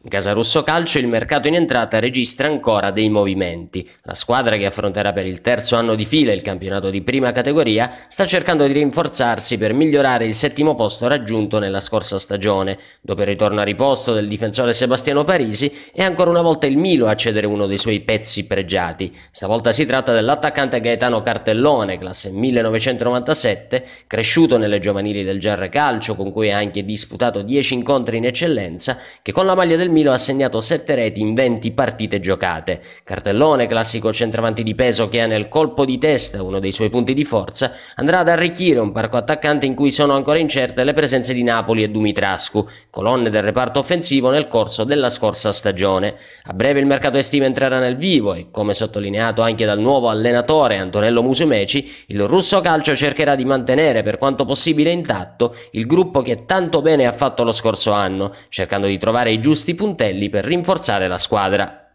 In casa Casarusso Calcio il mercato in entrata registra ancora dei movimenti. La squadra che affronterà per il terzo anno di fila il campionato di prima categoria sta cercando di rinforzarsi per migliorare il settimo posto raggiunto nella scorsa stagione. Dopo il ritorno a riposto del difensore Sebastiano Parisi è ancora una volta il Milo a cedere uno dei suoi pezzi pregiati. Stavolta si tratta dell'attaccante Gaetano Cartellone, classe 1997, cresciuto nelle giovanili del Gerre Calcio con cui ha anche disputato 10 incontri in eccellenza, che con la maglia del del Milo ha segnato 7 reti in 20 partite giocate. Cartellone, classico centravanti di peso che ha nel colpo di testa uno dei suoi punti di forza, andrà ad arricchire un parco attaccante in cui sono ancora incerte le presenze di Napoli e Dumitrascu, colonne del reparto offensivo nel corso della scorsa stagione. A breve il mercato estivo entrerà nel vivo e, come sottolineato anche dal nuovo allenatore Antonello Musumeci, il russo calcio cercherà di mantenere per quanto possibile intatto il gruppo che tanto bene ha fatto lo scorso anno, cercando di trovare i giusti puntelli per rinforzare la squadra.